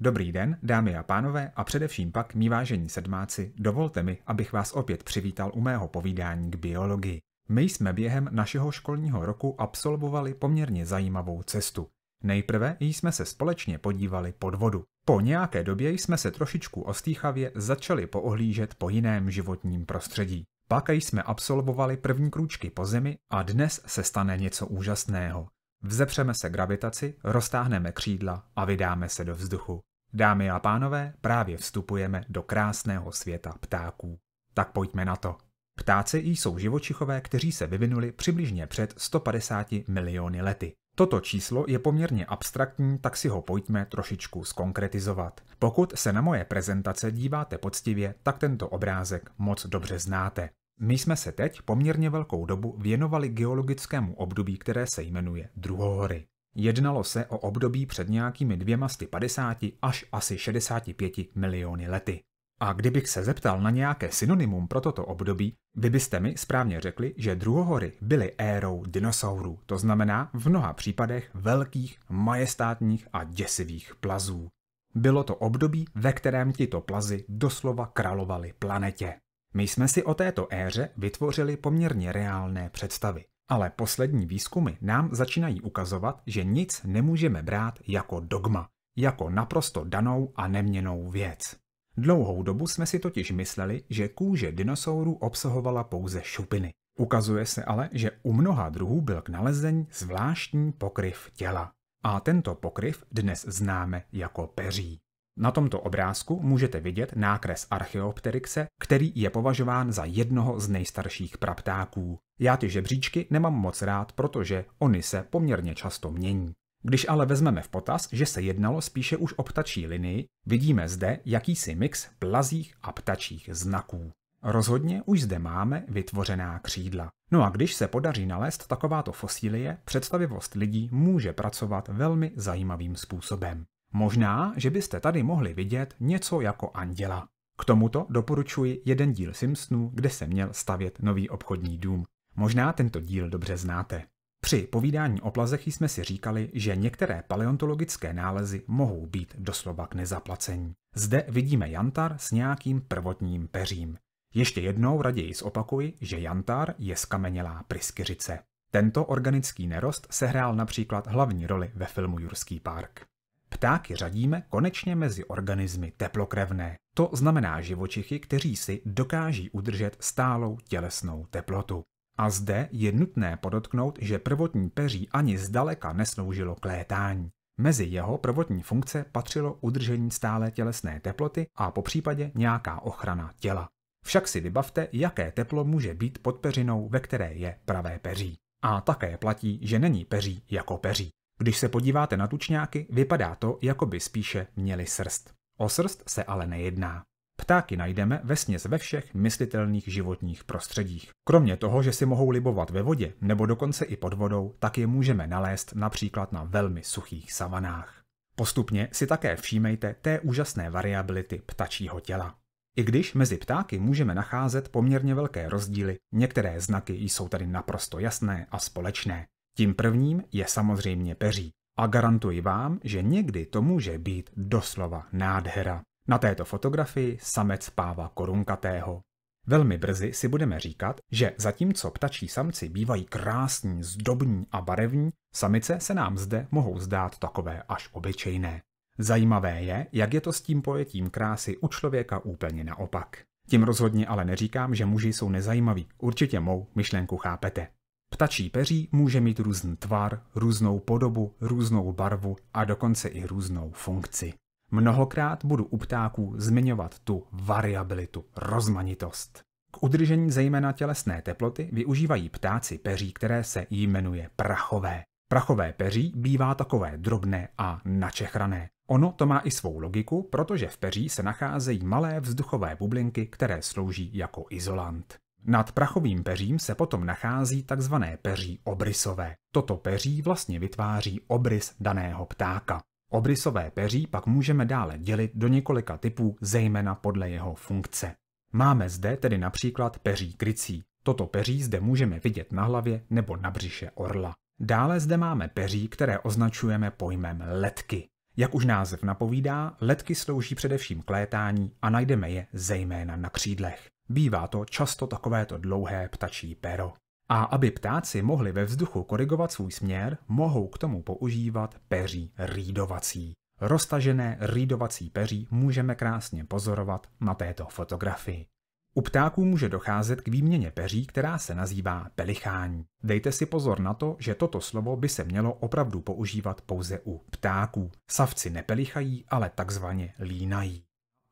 Dobrý den, dámy a pánové, a především pak, mý vážení sedmáci, dovolte mi, abych vás opět přivítal u mého povídání k biologii. My jsme během našeho školního roku absolvovali poměrně zajímavou cestu. Nejprve jsme se společně podívali pod vodu. Po nějaké době jsme se trošičku ostýchavě začali poohlížet po jiném životním prostředí. Pak jsme absolvovali první krůčky po zemi a dnes se stane něco úžasného. Vzepřeme se gravitaci, roztáhneme křídla a vydáme se do vzduchu. Dámy a pánové, právě vstupujeme do krásného světa ptáků. Tak pojďme na to. Ptáci jsou živočichové, kteří se vyvinuli přibližně před 150 miliony lety. Toto číslo je poměrně abstraktní, tak si ho pojďme trošičku skonkretizovat. Pokud se na moje prezentace díváte poctivě, tak tento obrázek moc dobře znáte. My jsme se teď poměrně velkou dobu věnovali geologickému období, které se jmenuje druhohory. Jednalo se o období před nějakými 250 až asi 65 miliony lety. A kdybych se zeptal na nějaké synonymum pro toto období, vy byste mi správně řekli, že druhohory byly érou dinosaurů, to znamená v mnoha případech velkých, majestátních a děsivých plazů. Bylo to období, ve kterém tito plazy doslova královali planetě. My jsme si o této éře vytvořili poměrně reálné představy. Ale poslední výzkumy nám začínají ukazovat, že nic nemůžeme brát jako dogma, jako naprosto danou a neměnou věc. Dlouhou dobu jsme si totiž mysleli, že kůže dinosaurů obsahovala pouze šupiny. Ukazuje se ale, že u mnoha druhů byl k nalezení zvláštní pokryv těla. A tento pokryv dnes známe jako peří. Na tomto obrázku můžete vidět nákres Archeopteryxe, který je považován za jednoho z nejstarších praptáků. Já ty žebříčky nemám moc rád, protože oni se poměrně často mění. Když ale vezmeme v potaz, že se jednalo spíše už o ptačí linii, vidíme zde jakýsi mix plazích a ptačích znaků. Rozhodně už zde máme vytvořená křídla. No a když se podaří nalézt takováto fosílie, představivost lidí může pracovat velmi zajímavým způsobem. Možná, že byste tady mohli vidět něco jako anděla. K tomuto doporučuji jeden díl Simpsonů, kde se měl stavět nový obchodní dům. Možná tento díl dobře znáte. Při povídání o plazech jsme si říkali, že některé paleontologické nálezy mohou být doslova k nezaplacení. Zde vidíme jantar s nějakým prvotním peřím. Ještě jednou raději zopakuji, že jantar je skamenělá pryskyřice. Tento organický nerost sehrál například hlavní roli ve filmu Jurský park. Ptáky řadíme konečně mezi organismy teplokrevné. To znamená živočichy, kteří si dokáží udržet stálou tělesnou teplotu. A zde je nutné podotknout, že prvotní peří ani zdaleka nesloužilo k létání. Mezi jeho prvotní funkce patřilo udržení stále tělesné teploty a po případě nějaká ochrana těla. Však si vybavte, jaké teplo může být pod peřinou, ve které je pravé peří. A také platí, že není peří jako peří. Když se podíváte na tučňáky, vypadá to, jako by spíše měli srst. O srst se ale nejedná. Ptáky najdeme směs ve všech myslitelných životních prostředích. Kromě toho, že si mohou libovat ve vodě nebo dokonce i pod vodou, tak je můžeme nalézt například na velmi suchých savanách. Postupně si také všímejte té úžasné variability ptačího těla. I když mezi ptáky můžeme nacházet poměrně velké rozdíly, některé znaky jsou tady naprosto jasné a společné. Tím prvním je samozřejmě peří. A garantuji vám, že někdy to může být doslova nádhera. Na této fotografii samec páva korunkatého. Velmi brzy si budeme říkat, že zatímco ptačí samci bývají krásní, zdobní a barevní, samice se nám zde mohou zdát takové až obyčejné. Zajímavé je, jak je to s tím pojetím krásy u člověka úplně naopak. Tím rozhodně ale neříkám, že muži jsou nezajímaví, určitě mou myšlenku chápete. Ptačí peří může mít různý tvar, různou podobu, různou barvu a dokonce i různou funkci. Mnohokrát budu u ptáků zmiňovat tu variabilitu, rozmanitost. K udržení zejména tělesné teploty využívají ptáci peří, které se jmenuje prachové. Prachové peří bývá takové drobné a načechrané. Ono to má i svou logiku, protože v peří se nacházejí malé vzduchové bublinky, které slouží jako izolant. Nad prachovým peřím se potom nachází tzv. peří obrysové. Toto peří vlastně vytváří obrys daného ptáka. Obrysové peří pak můžeme dále dělit do několika typů, zejména podle jeho funkce. Máme zde tedy například peří krycí. Toto peří zde můžeme vidět na hlavě nebo na břiše orla. Dále zde máme peří, které označujeme pojmem letky. Jak už název napovídá, letky slouží především k létání a najdeme je zejména na křídlech. Bývá to často takovéto dlouhé ptačí pero. A aby ptáci mohli ve vzduchu korigovat svůj směr, mohou k tomu používat peří rýdovací. Roztažené rýdovací peří můžeme krásně pozorovat na této fotografii. U ptáků může docházet k výměně peří, která se nazývá pelichání. Dejte si pozor na to, že toto slovo by se mělo opravdu používat pouze u ptáků. Savci nepelichají, ale takzvaně línají.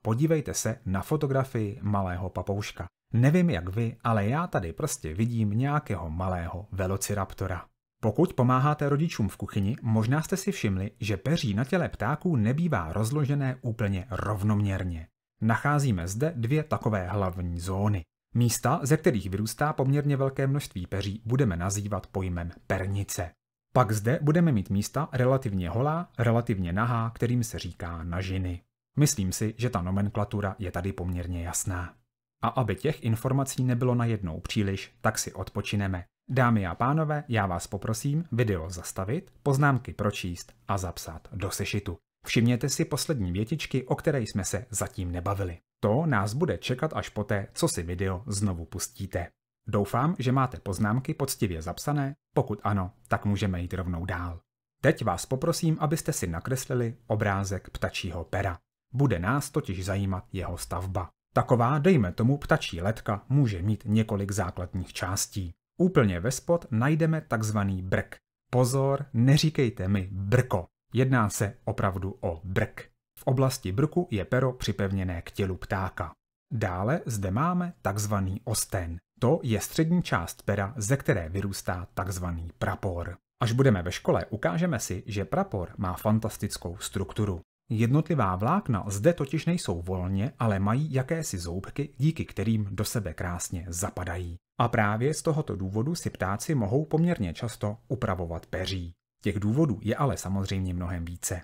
Podívejte se na fotografii malého papouška. Nevím jak vy, ale já tady prostě vidím nějakého malého velociraptora. Pokud pomáháte rodičům v kuchyni, možná jste si všimli, že peří na těle ptáků nebývá rozložené úplně rovnoměrně. Nacházíme zde dvě takové hlavní zóny. Místa, ze kterých vyrůstá poměrně velké množství peří, budeme nazývat pojmem pernice. Pak zde budeme mít místa relativně holá, relativně nahá, kterým se říká nažiny. Myslím si, že ta nomenklatura je tady poměrně jasná. A aby těch informací nebylo najednou příliš, tak si odpočineme. Dámy a pánové, já vás poprosím video zastavit, poznámky pročíst a zapsat do sešitu. Všimněte si poslední větičky, o které jsme se zatím nebavili. To nás bude čekat až poté, co si video znovu pustíte. Doufám, že máte poznámky poctivě zapsané, pokud ano, tak můžeme jít rovnou dál. Teď vás poprosím, abyste si nakreslili obrázek ptačího pera. Bude nás totiž zajímat jeho stavba. Taková, dejme tomu, ptačí letka může mít několik základních částí. Úplně ve spod najdeme takzvaný brk. Pozor, neříkejte mi brko. Jedná se opravdu o brk. V oblasti brku je pero připevněné k tělu ptáka. Dále zde máme takzvaný osten. To je střední část pera, ze které vyrůstá takzvaný prapor. Až budeme ve škole, ukážeme si, že prapor má fantastickou strukturu. Jednotlivá vlákna zde totiž nejsou volně, ale mají jakési zoubky, díky kterým do sebe krásně zapadají. A právě z tohoto důvodu si ptáci mohou poměrně často upravovat peří. Těch důvodů je ale samozřejmě mnohem více.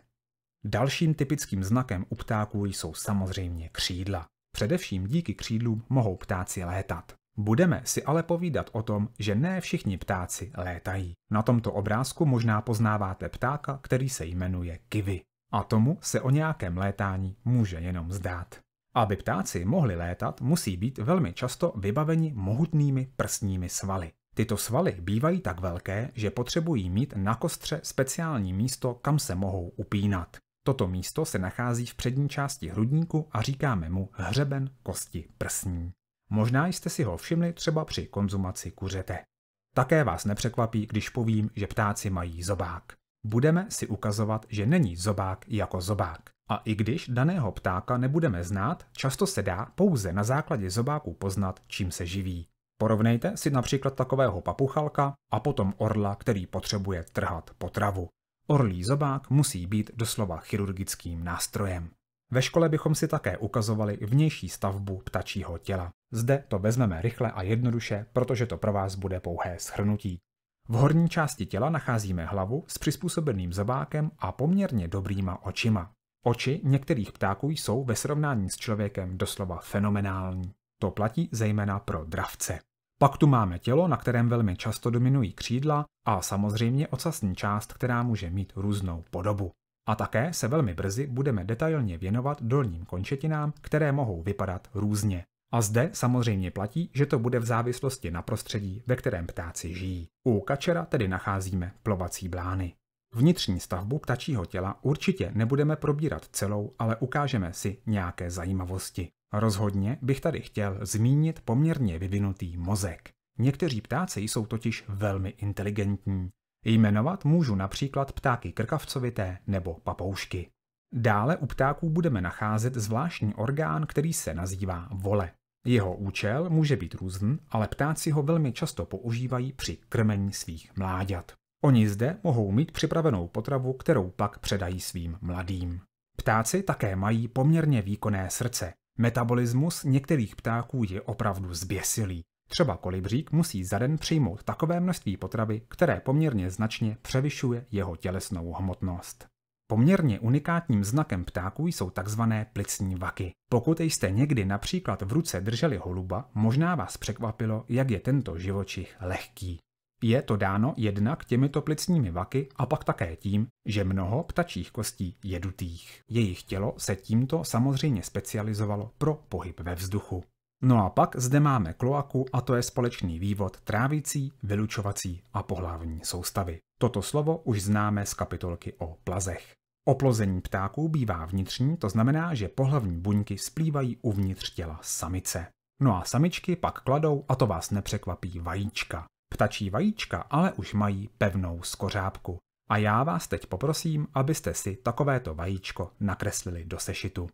Dalším typickým znakem u ptáků jsou samozřejmě křídla. Především díky křídlům mohou ptáci létat. Budeme si ale povídat o tom, že ne všichni ptáci létají. Na tomto obrázku možná poznáváte ptáka, který se jmenuje kivy. A tomu se o nějakém létání může jenom zdát. Aby ptáci mohli létat, musí být velmi často vybaveni mohutnými prstními svaly. Tyto svaly bývají tak velké, že potřebují mít na kostře speciální místo, kam se mohou upínat. Toto místo se nachází v přední části hrudníku a říkáme mu hřeben kosti prsní. Možná jste si ho všimli třeba při konzumaci kuřete. Také vás nepřekvapí, když povím, že ptáci mají zobák budeme si ukazovat, že není zobák jako zobák. A i když daného ptáka nebudeme znát, často se dá pouze na základě zobáků poznat, čím se živí. Porovnejte si například takového papuchalka a potom orla, který potřebuje trhat potravu. Orlí zobák musí být doslova chirurgickým nástrojem. Ve škole bychom si také ukazovali vnější stavbu ptačího těla. Zde to vezmeme rychle a jednoduše, protože to pro vás bude pouhé shrnutí. V horní části těla nacházíme hlavu s přizpůsobeným zobákem a poměrně dobrýma očima. Oči některých ptáků jsou ve srovnání s člověkem doslova fenomenální. To platí zejména pro dravce. Pak tu máme tělo, na kterém velmi často dominují křídla a samozřejmě ocasní část, která může mít různou podobu. A také se velmi brzy budeme detailně věnovat dolním končetinám, které mohou vypadat různě. A zde samozřejmě platí, že to bude v závislosti na prostředí, ve kterém ptáci žijí. U kačera tedy nacházíme plovací blány. Vnitřní stavbu ptačího těla určitě nebudeme probírat celou, ale ukážeme si nějaké zajímavosti. Rozhodně bych tady chtěl zmínit poměrně vyvinutý mozek. Někteří ptáci jsou totiž velmi inteligentní. Jmenovat můžu například ptáky krkavcovité nebo papoušky. Dále u ptáků budeme nacházet zvláštní orgán, který se nazývá vole. Jeho účel může být různý, ale ptáci ho velmi často používají při krmení svých mláďat. Oni zde mohou mít připravenou potravu, kterou pak předají svým mladým. Ptáci také mají poměrně výkonné srdce. Metabolismus některých ptáků je opravdu zběsilý. Třeba kolibřík musí za den přijmout takové množství potravy, které poměrně značně převyšuje jeho tělesnou hmotnost. Poměrně unikátním znakem ptáků jsou tzv. plicní vaky. Pokud jste někdy například v ruce drželi holuba, možná vás překvapilo, jak je tento živočich lehký. Je to dáno jednak těmito plicními vaky a pak také tím, že mnoho ptačích kostí je dutých. Jejich tělo se tímto samozřejmě specializovalo pro pohyb ve vzduchu. No a pak zde máme kloaku a to je společný vývod trávicí, vylučovací a pohlavní soustavy. Toto slovo už známe z kapitolky o plazech. Oplození ptáků bývá vnitřní, to znamená, že pohlavní buňky splývají uvnitř těla samice. No a samičky pak kladou, a to vás nepřekvapí, vajíčka. Ptačí vajíčka ale už mají pevnou skořápku. A já vás teď poprosím, abyste si takovéto vajíčko nakreslili do sešitu.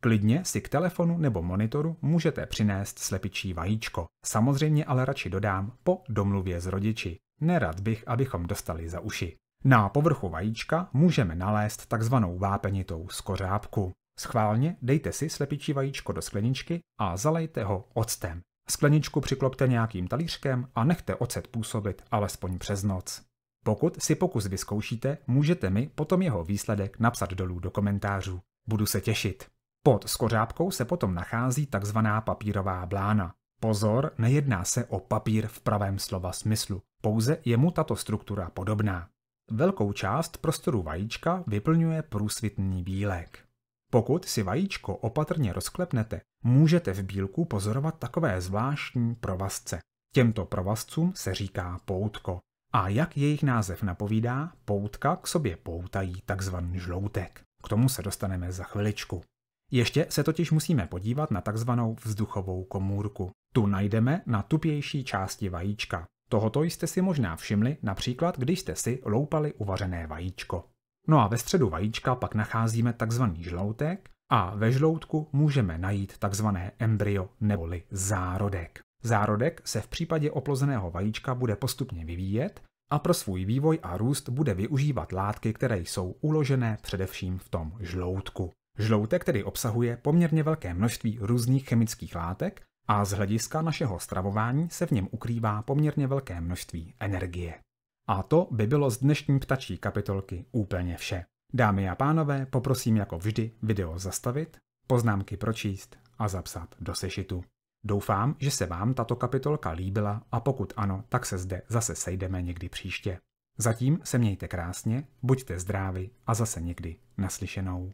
Klidně si k telefonu nebo monitoru můžete přinést slepičí vajíčko. Samozřejmě ale radši dodám po domluvě s rodiči. Nerad bych, abychom dostali za uši. Na povrchu vajíčka můžeme nalézt takzvanou vápenitou skořápku. Schválně dejte si slepičí vajíčko do skleničky a zalejte ho octem. Skleničku přiklopte nějakým talířkem a nechte ocet působit alespoň přes noc. Pokud si pokus vyzkoušíte, můžete mi potom jeho výsledek napsat dolů do komentářů. Budu se těšit. Pod skořápkou se potom nachází takzvaná papírová blána. Pozor, nejedná se o papír v pravém slova smyslu, pouze je mu tato struktura podobná. Velkou část prostoru vajíčka vyplňuje průsvitný bílek. Pokud si vajíčko opatrně rozklepnete, můžete v bílku pozorovat takové zvláštní provazce. Těmto provazcům se říká poutko. A jak jejich název napovídá, poutka k sobě poutají takzvaný žloutek. K tomu se dostaneme za chviličku. Ještě se totiž musíme podívat na takzvanou vzduchovou komůrku. Tu najdeme na tupější části vajíčka. Tohoto jste si možná všimli například, když jste si loupali uvařené vajíčko. No a ve středu vajíčka pak nacházíme takzvaný žloutek a ve žloutku můžeme najít takzvané embryo neboli zárodek. Zárodek se v případě oplozeného vajíčka bude postupně vyvíjet a pro svůj vývoj a růst bude využívat látky, které jsou uložené především v tom žloutku. Žloutek tedy obsahuje poměrně velké množství různých chemických látek a z hlediska našeho stravování se v něm ukrývá poměrně velké množství energie. A to by bylo z dnešní ptačí kapitolky úplně vše. Dámy a pánové, poprosím jako vždy video zastavit, poznámky pročíst a zapsat do sešitu. Doufám, že se vám tato kapitolka líbila a pokud ano, tak se zde zase sejdeme někdy příště. Zatím se mějte krásně, buďte zdraví a zase někdy naslyšenou.